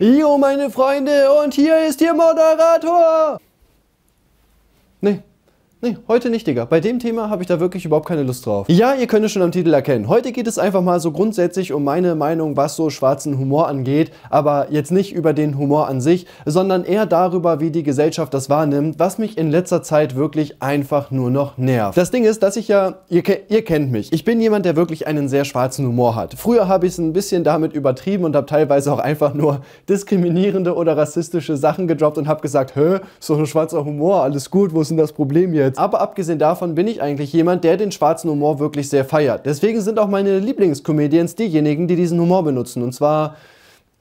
Jo, meine Freunde, und hier ist Ihr Moderator! Nee. Nee, heute nicht, Digga. Bei dem Thema habe ich da wirklich überhaupt keine Lust drauf. Ja, ihr könnt es schon am Titel erkennen. Heute geht es einfach mal so grundsätzlich um meine Meinung, was so schwarzen Humor angeht, aber jetzt nicht über den Humor an sich, sondern eher darüber, wie die Gesellschaft das wahrnimmt, was mich in letzter Zeit wirklich einfach nur noch nervt. Das Ding ist, dass ich ja, ihr, ihr kennt mich, ich bin jemand, der wirklich einen sehr schwarzen Humor hat. Früher habe ich es ein bisschen damit übertrieben und habe teilweise auch einfach nur diskriminierende oder rassistische Sachen gedroppt und habe gesagt, hä, so ein schwarzer Humor, alles gut, wo ist denn das Problem jetzt? Witz. Aber abgesehen davon bin ich eigentlich jemand, der den schwarzen Humor wirklich sehr feiert. Deswegen sind auch meine Lieblingscomedians diejenigen, die diesen Humor benutzen. Und zwar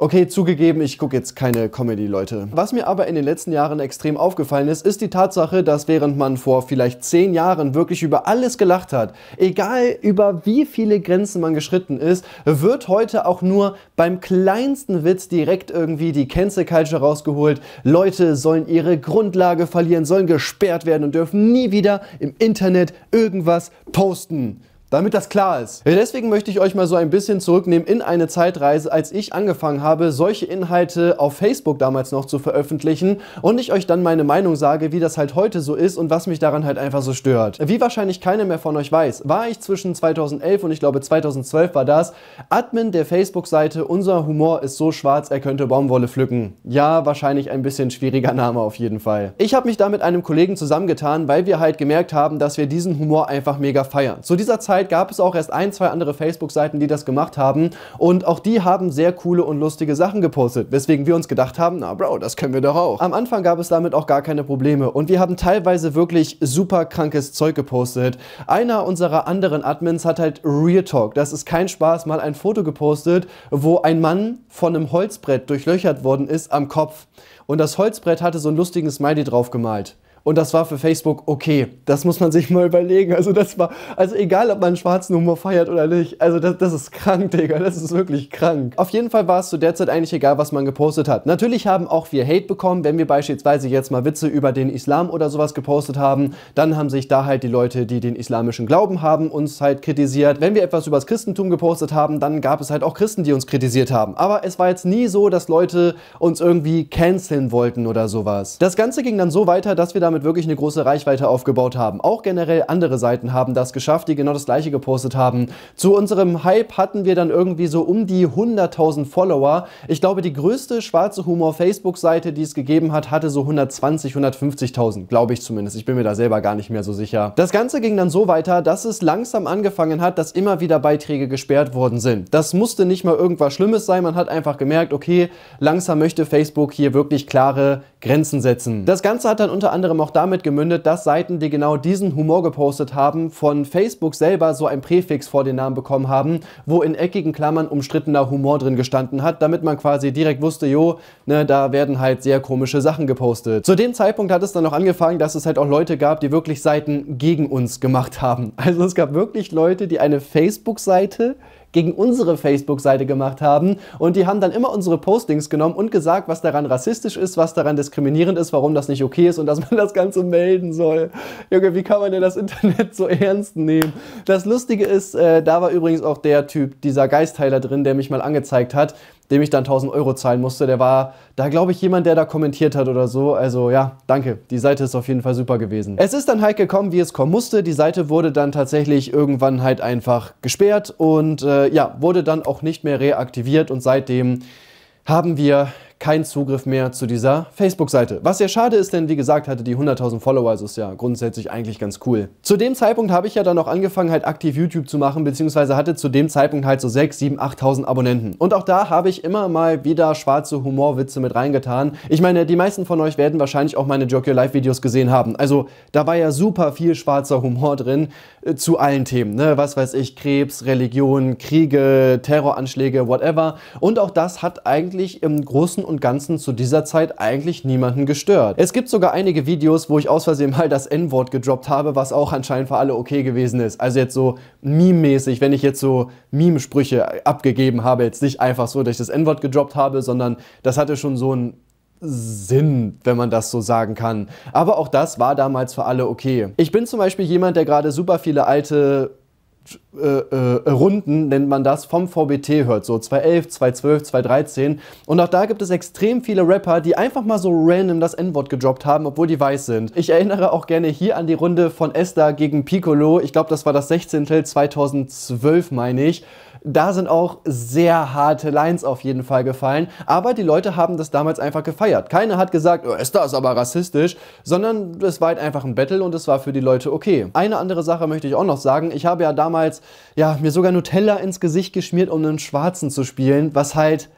Okay, zugegeben, ich gucke jetzt keine Comedy, Leute. Was mir aber in den letzten Jahren extrem aufgefallen ist, ist die Tatsache, dass während man vor vielleicht zehn Jahren wirklich über alles gelacht hat, egal über wie viele Grenzen man geschritten ist, wird heute auch nur beim kleinsten Witz direkt irgendwie die Cancel Culture rausgeholt. Leute sollen ihre Grundlage verlieren, sollen gesperrt werden und dürfen nie wieder im Internet irgendwas posten damit das klar ist. Deswegen möchte ich euch mal so ein bisschen zurücknehmen in eine Zeitreise, als ich angefangen habe, solche Inhalte auf Facebook damals noch zu veröffentlichen und ich euch dann meine Meinung sage, wie das halt heute so ist und was mich daran halt einfach so stört. Wie wahrscheinlich keiner mehr von euch weiß, war ich zwischen 2011 und ich glaube 2012 war das Admin der Facebook-Seite Unser Humor ist so schwarz, er könnte Baumwolle pflücken. Ja, wahrscheinlich ein bisschen schwieriger Name auf jeden Fall. Ich habe mich da mit einem Kollegen zusammengetan, weil wir halt gemerkt haben, dass wir diesen Humor einfach mega feiern. Zu dieser Zeit Zeit gab es auch erst ein, zwei andere Facebook-Seiten, die das gemacht haben. Und auch die haben sehr coole und lustige Sachen gepostet, weswegen wir uns gedacht haben, na Bro, das können wir doch auch. Am Anfang gab es damit auch gar keine Probleme und wir haben teilweise wirklich super krankes Zeug gepostet. Einer unserer anderen Admins hat halt Real Talk, das ist kein Spaß, mal ein Foto gepostet, wo ein Mann von einem Holzbrett durchlöchert worden ist am Kopf. Und das Holzbrett hatte so einen lustigen Smiley drauf gemalt. Und das war für Facebook okay. Das muss man sich mal überlegen. Also das war, also egal, ob man schwarzen Humor feiert oder nicht. Also das, das ist krank, Digga. Das ist wirklich krank. Auf jeden Fall war es zu der Zeit eigentlich egal, was man gepostet hat. Natürlich haben auch wir Hate bekommen, wenn wir beispielsweise jetzt mal Witze über den Islam oder sowas gepostet haben. Dann haben sich da halt die Leute, die den islamischen Glauben haben, uns halt kritisiert. Wenn wir etwas über das Christentum gepostet haben, dann gab es halt auch Christen, die uns kritisiert haben. Aber es war jetzt nie so, dass Leute uns irgendwie canceln wollten oder sowas. Das Ganze ging dann so weiter, dass wir dann damit wirklich eine große Reichweite aufgebaut haben. Auch generell andere Seiten haben das geschafft, die genau das gleiche gepostet haben. Zu unserem Hype hatten wir dann irgendwie so um die 100.000 Follower. Ich glaube, die größte schwarze Humor-Facebook-Seite, die es gegeben hat, hatte so 120, 150.000, glaube ich zumindest. Ich bin mir da selber gar nicht mehr so sicher. Das Ganze ging dann so weiter, dass es langsam angefangen hat, dass immer wieder Beiträge gesperrt worden sind. Das musste nicht mal irgendwas Schlimmes sein. Man hat einfach gemerkt, okay, langsam möchte Facebook hier wirklich klare Grenzen setzen. Das Ganze hat dann unter anderem auch auch damit gemündet, dass Seiten, die genau diesen Humor gepostet haben, von Facebook selber so ein Präfix vor den Namen bekommen haben, wo in eckigen Klammern umstrittener Humor drin gestanden hat, damit man quasi direkt wusste, jo, ne, da werden halt sehr komische Sachen gepostet. Zu dem Zeitpunkt hat es dann auch angefangen, dass es halt auch Leute gab, die wirklich Seiten gegen uns gemacht haben. Also es gab wirklich Leute, die eine Facebook-Seite gegen unsere Facebook-Seite gemacht haben. Und die haben dann immer unsere Postings genommen und gesagt, was daran rassistisch ist, was daran diskriminierend ist, warum das nicht okay ist und dass man das Ganze melden soll. Junge, wie kann man denn das Internet so ernst nehmen? Das Lustige ist, äh, da war übrigens auch der Typ, dieser Geistheiler drin, der mich mal angezeigt hat dem ich dann 1000 Euro zahlen musste. Der war da, glaube ich, jemand, der da kommentiert hat oder so. Also ja, danke. Die Seite ist auf jeden Fall super gewesen. Es ist dann halt gekommen, wie es kommen musste. Die Seite wurde dann tatsächlich irgendwann halt einfach gesperrt und äh, ja, wurde dann auch nicht mehr reaktiviert und seitdem haben wir keinen Zugriff mehr zu dieser Facebook-Seite. Was sehr schade ist, denn wie gesagt, hatte die 100.000 Follower, also ist ja grundsätzlich eigentlich ganz cool. Zu dem Zeitpunkt habe ich ja dann auch angefangen, halt aktiv YouTube zu machen, beziehungsweise hatte zu dem Zeitpunkt halt so 6, 7, 8.000 Abonnenten. Und auch da habe ich immer mal wieder schwarze Humorwitze mit reingetan. Ich meine, die meisten von euch werden wahrscheinlich auch meine Jockey Live Videos gesehen haben. Also da war ja super viel schwarzer Humor drin äh, zu allen Themen, ne? Was weiß ich, Krebs, Religion, Kriege, Terroranschläge, whatever. Und auch das hat eigentlich im Großen und und Ganzen zu dieser Zeit eigentlich niemanden gestört. Es gibt sogar einige Videos, wo ich aus Versehen mal das N-Wort gedroppt habe, was auch anscheinend für alle okay gewesen ist. Also jetzt so meme-mäßig, wenn ich jetzt so Meme-Sprüche abgegeben habe, jetzt nicht einfach so, dass ich das N-Wort gedroppt habe, sondern das hatte schon so einen Sinn, wenn man das so sagen kann. Aber auch das war damals für alle okay. Ich bin zum Beispiel jemand, der gerade super viele alte äh, äh, Runden, nennt man das, vom VBT hört. So 2011, 2012, 2013. Und auch da gibt es extrem viele Rapper, die einfach mal so random das N-Wort gedroppt haben, obwohl die weiß sind. Ich erinnere auch gerne hier an die Runde von Esther gegen Piccolo. Ich glaube, das war das 16. 2012, meine ich. Da sind auch sehr harte Lines auf jeden Fall gefallen. Aber die Leute haben das damals einfach gefeiert. Keiner hat gesagt, oh, ist das aber rassistisch, sondern es war halt einfach ein Battle und es war für die Leute okay. Eine andere Sache möchte ich auch noch sagen. Ich habe ja damals ja, mir sogar Nutella ins Gesicht geschmiert, um einen Schwarzen zu spielen, was halt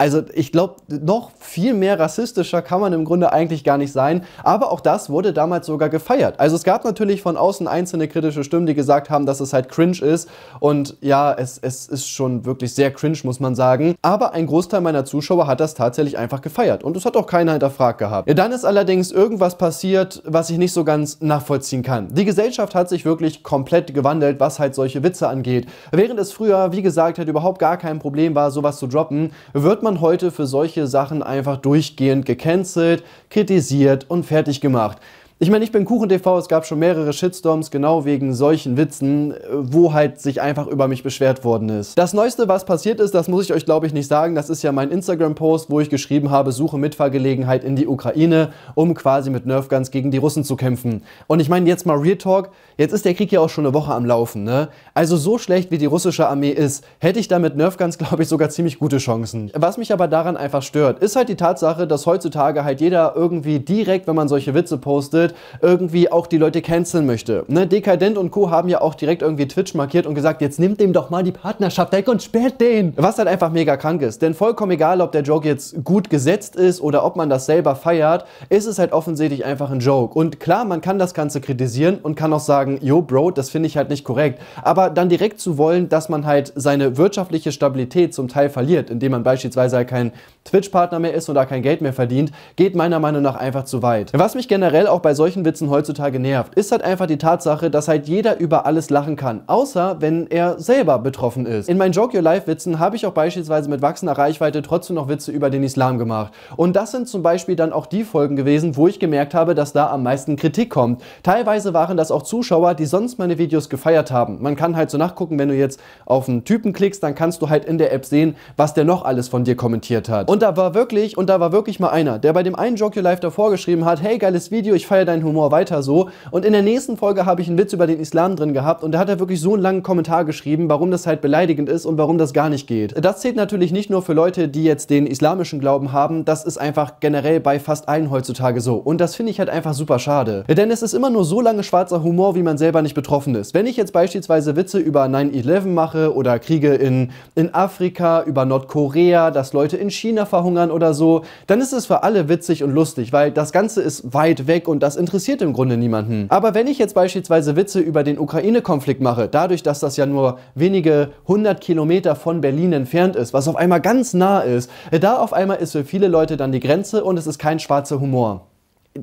also ich glaube, noch viel mehr rassistischer kann man im Grunde eigentlich gar nicht sein. Aber auch das wurde damals sogar gefeiert. Also es gab natürlich von außen einzelne kritische Stimmen, die gesagt haben, dass es halt cringe ist. Und ja, es, es ist schon wirklich sehr cringe, muss man sagen. Aber ein Großteil meiner Zuschauer hat das tatsächlich einfach gefeiert. Und es hat auch keiner hinterfragt gehabt. Dann ist allerdings irgendwas passiert, was ich nicht so ganz nachvollziehen kann. Die Gesellschaft hat sich wirklich komplett gewandelt, was halt solche Witze angeht. Während es früher, wie gesagt, halt überhaupt gar kein Problem war, sowas zu droppen, wird man man heute für solche Sachen einfach durchgehend gecancelt, kritisiert und fertig gemacht. Ich meine, ich bin KuchenTV, es gab schon mehrere Shitstorms genau wegen solchen Witzen, wo halt sich einfach über mich beschwert worden ist. Das neueste, was passiert ist, das muss ich euch glaube ich nicht sagen, das ist ja mein Instagram Post, wo ich geschrieben habe, suche Mitfahrgelegenheit in die Ukraine, um quasi mit Nerfguns gegen die Russen zu kämpfen. Und ich meine jetzt mal Real Talk, jetzt ist der Krieg ja auch schon eine Woche am Laufen, ne? Also so schlecht wie die russische Armee ist, hätte ich da mit Nerfguns glaube ich sogar ziemlich gute Chancen. Was mich aber daran einfach stört, ist halt die Tatsache, dass heutzutage halt jeder irgendwie direkt, wenn man solche Witze postet, Internet irgendwie auch die Leute canceln möchte. Ne? Dekadent und Co. haben ja auch direkt irgendwie Twitch markiert und gesagt, jetzt nimmt dem doch mal die Partnerschaft weg und sperrt den. Was halt einfach mega krank ist. Denn vollkommen egal, ob der Joke jetzt gut gesetzt ist oder ob man das selber feiert, ist es halt offensichtlich einfach ein Joke. Und klar, man kann das Ganze kritisieren und kann auch sagen, yo Bro, das finde ich halt nicht korrekt. Aber dann direkt zu wollen, dass man halt seine wirtschaftliche Stabilität zum Teil verliert, indem man beispielsweise halt kein Twitch-Partner mehr ist oder kein Geld mehr verdient, geht meiner Meinung nach einfach zu weit. Was mich generell auch bei solchen Witzen heutzutage nervt, ist halt einfach die Tatsache, dass halt jeder über alles lachen kann, außer wenn er selber betroffen ist. In meinen Joke Your Life Witzen habe ich auch beispielsweise mit wachsender Reichweite trotzdem noch Witze über den Islam gemacht. Und das sind zum Beispiel dann auch die Folgen gewesen, wo ich gemerkt habe, dass da am meisten Kritik kommt. Teilweise waren das auch Zuschauer, die sonst meine Videos gefeiert haben. Man kann halt so nachgucken, wenn du jetzt auf einen Typen klickst, dann kannst du halt in der App sehen, was der noch alles von dir kommentiert hat. Und da war wirklich, und da war wirklich mal einer, der bei dem einen Joke Your Life davor geschrieben hat, hey, geiles Video, ich feiere deinen Humor weiter so. Und in der nächsten Folge habe ich einen Witz über den Islam drin gehabt und da hat er wirklich so einen langen Kommentar geschrieben, warum das halt beleidigend ist und warum das gar nicht geht. Das zählt natürlich nicht nur für Leute, die jetzt den islamischen Glauben haben, das ist einfach generell bei fast allen heutzutage so. Und das finde ich halt einfach super schade. Denn es ist immer nur so lange schwarzer Humor, wie man selber nicht betroffen ist. Wenn ich jetzt beispielsweise Witze über 9-11 mache oder Kriege in, in Afrika, über Nordkorea, dass Leute in China verhungern oder so, dann ist es für alle witzig und lustig, weil das Ganze ist weit weg und das interessiert im Grunde niemanden. Aber wenn ich jetzt beispielsweise Witze über den Ukraine-Konflikt mache, dadurch, dass das ja nur wenige hundert Kilometer von Berlin entfernt ist, was auf einmal ganz nah ist, da auf einmal ist für viele Leute dann die Grenze und es ist kein schwarzer Humor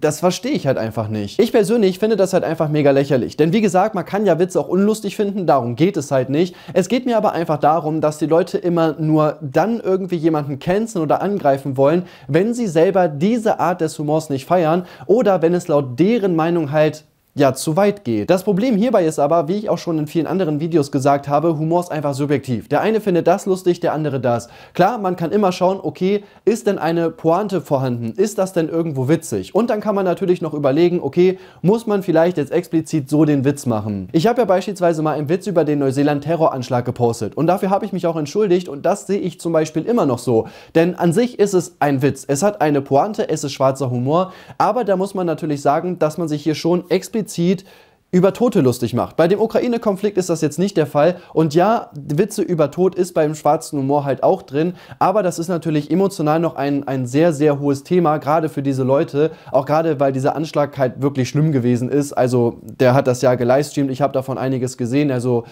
das verstehe ich halt einfach nicht. Ich persönlich finde das halt einfach mega lächerlich. Denn wie gesagt, man kann ja Witze auch unlustig finden, darum geht es halt nicht. Es geht mir aber einfach darum, dass die Leute immer nur dann irgendwie jemanden canceln oder angreifen wollen, wenn sie selber diese Art des Humors nicht feiern oder wenn es laut deren Meinung halt ja zu weit geht. Das Problem hierbei ist aber, wie ich auch schon in vielen anderen Videos gesagt habe, Humor ist einfach subjektiv. Der eine findet das lustig, der andere das. Klar, man kann immer schauen, okay, ist denn eine Pointe vorhanden? Ist das denn irgendwo witzig? Und dann kann man natürlich noch überlegen, okay, muss man vielleicht jetzt explizit so den Witz machen? Ich habe ja beispielsweise mal einen Witz über den Neuseeland-Terroranschlag gepostet und dafür habe ich mich auch entschuldigt und das sehe ich zum Beispiel immer noch so. Denn an sich ist es ein Witz. Es hat eine Pointe, es ist schwarzer Humor, aber da muss man natürlich sagen, dass man sich hier schon explizit explizit über Tote lustig macht. Bei dem Ukraine-Konflikt ist das jetzt nicht der Fall. Und ja, Witze über Tod ist beim schwarzen Humor halt auch drin. Aber das ist natürlich emotional noch ein, ein sehr, sehr hohes Thema, gerade für diese Leute. Auch gerade, weil dieser Anschlag halt wirklich schlimm gewesen ist. Also, der hat das ja gelivestreamt. Ich habe davon einiges gesehen. Also,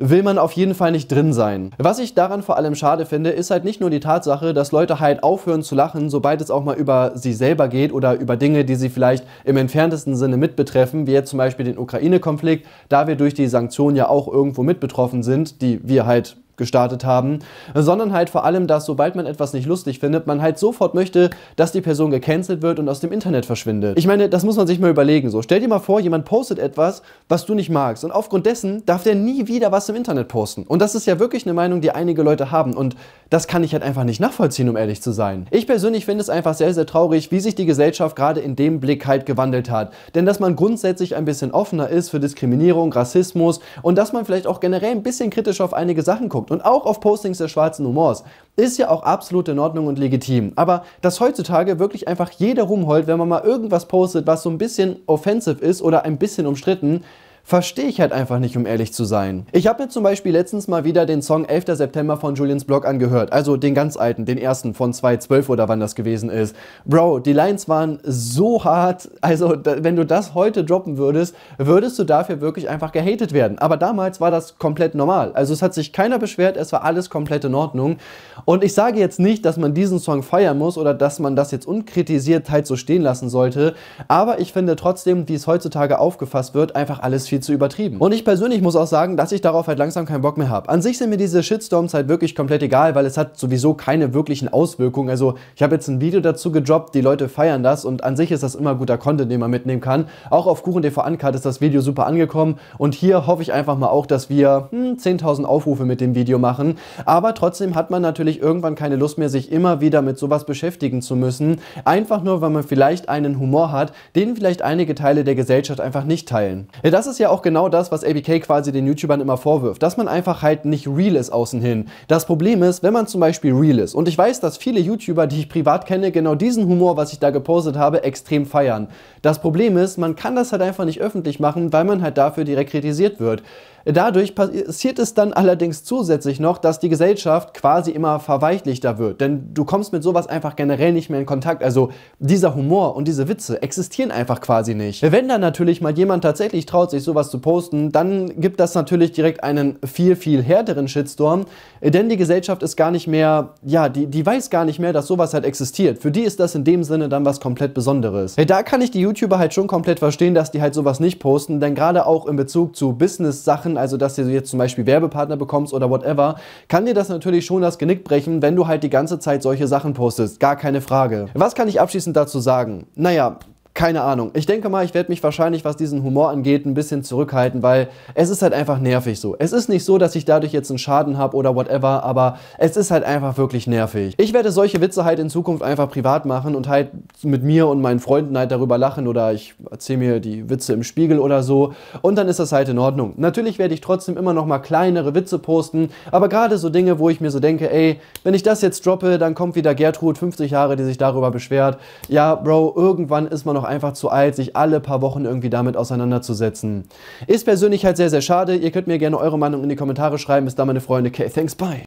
will man auf jeden Fall nicht drin sein. Was ich daran vor allem schade finde, ist halt nicht nur die Tatsache, dass Leute halt aufhören zu lachen, sobald es auch mal über sie selber geht oder über Dinge, die sie vielleicht im entferntesten Sinne mitbetreffen, wie jetzt zum Beispiel den Ukraine-Konflikt, da wir durch die Sanktionen ja auch irgendwo mit betroffen sind, die wir halt gestartet haben, sondern halt vor allem, dass sobald man etwas nicht lustig findet, man halt sofort möchte, dass die Person gecancelt wird und aus dem Internet verschwindet. Ich meine, das muss man sich mal überlegen. So, stell dir mal vor, jemand postet etwas, was du nicht magst und aufgrund dessen darf der nie wieder was im Internet posten. Und das ist ja wirklich eine Meinung, die einige Leute haben und das kann ich halt einfach nicht nachvollziehen, um ehrlich zu sein. Ich persönlich finde es einfach sehr, sehr traurig, wie sich die Gesellschaft gerade in dem Blick halt gewandelt hat. Denn dass man grundsätzlich ein bisschen offener ist für Diskriminierung, Rassismus und dass man vielleicht auch generell ein bisschen kritisch auf einige Sachen guckt kommt und auch auf Postings des schwarzen Humors, ist ja auch absolut in Ordnung und legitim. Aber dass heutzutage wirklich einfach jeder rumheult, wenn man mal irgendwas postet, was so ein bisschen offensive ist oder ein bisschen umstritten, verstehe ich halt einfach nicht, um ehrlich zu sein. Ich habe mir zum Beispiel letztens mal wieder den Song 11. September von Julians Blog angehört, also den ganz alten, den ersten von 2012 oder wann das gewesen ist. Bro, die Lines waren so hart, also wenn du das heute droppen würdest, würdest du dafür wirklich einfach gehatet werden. Aber damals war das komplett normal. Also es hat sich keiner beschwert, es war alles komplett in Ordnung. Und ich sage jetzt nicht, dass man diesen Song feiern muss oder dass man das jetzt unkritisiert halt so stehen lassen sollte, aber ich finde trotzdem, wie es heutzutage aufgefasst wird, einfach alles viel zu übertrieben. Und ich persönlich muss auch sagen, dass ich darauf halt langsam keinen Bock mehr habe. An sich sind mir diese Shitstorms halt wirklich komplett egal, weil es hat sowieso keine wirklichen Auswirkungen. Also ich habe jetzt ein Video dazu gedroppt, die Leute feiern das und an sich ist das immer guter Content, den man mitnehmen kann. Auch auf KuchenTV Uncut ist das Video super angekommen und hier hoffe ich einfach mal auch, dass wir hm, 10.000 Aufrufe mit dem Video machen. Aber trotzdem hat man natürlich irgendwann keine Lust mehr, sich immer wieder mit sowas beschäftigen zu müssen. Einfach nur, weil man vielleicht einen Humor hat, den vielleicht einige Teile der Gesellschaft einfach nicht teilen. Das ist ist ja auch genau das, was ABK quasi den YouTubern immer vorwirft, dass man einfach halt nicht real ist außen hin. Das Problem ist, wenn man zum Beispiel real ist, und ich weiß, dass viele YouTuber, die ich privat kenne, genau diesen Humor, was ich da gepostet habe, extrem feiern. Das Problem ist, man kann das halt einfach nicht öffentlich machen, weil man halt dafür direkt kritisiert wird. Dadurch passiert es dann allerdings zusätzlich noch, dass die Gesellschaft quasi immer verweichlichter wird, denn du kommst mit sowas einfach generell nicht mehr in Kontakt. Also dieser Humor und diese Witze existieren einfach quasi nicht. Wenn dann natürlich mal jemand tatsächlich traut, sich sowas zu posten, dann gibt das natürlich direkt einen viel, viel härteren Shitstorm, denn die Gesellschaft ist gar nicht mehr, ja, die, die weiß gar nicht mehr, dass sowas halt existiert. Für die ist das in dem Sinne dann was komplett Besonderes. Da kann ich die YouTuber halt schon komplett verstehen, dass die halt sowas nicht posten, denn gerade auch in Bezug zu Business-Sachen also dass du jetzt zum Beispiel Werbepartner bekommst oder whatever, kann dir das natürlich schon das Genick brechen, wenn du halt die ganze Zeit solche Sachen postest. Gar keine Frage. Was kann ich abschließend dazu sagen? Naja, keine Ahnung. Ich denke mal, ich werde mich wahrscheinlich, was diesen Humor angeht, ein bisschen zurückhalten, weil es ist halt einfach nervig so. Es ist nicht so, dass ich dadurch jetzt einen Schaden habe oder whatever, aber es ist halt einfach wirklich nervig. Ich werde solche Witze halt in Zukunft einfach privat machen und halt mit mir und meinen Freunden halt darüber lachen oder ich erzähle mir die Witze im Spiegel oder so und dann ist das halt in Ordnung. Natürlich werde ich trotzdem immer noch mal kleinere Witze posten, aber gerade so Dinge, wo ich mir so denke, ey, wenn ich das jetzt droppe, dann kommt wieder Gertrud, 50 Jahre, die sich darüber beschwert. Ja, Bro, irgendwann ist man noch einfach zu alt, sich alle paar Wochen irgendwie damit auseinanderzusetzen. Ist persönlich halt sehr, sehr schade. Ihr könnt mir gerne eure Meinung in die Kommentare schreiben. Bis dann, meine Freunde. Okay, thanks, bye.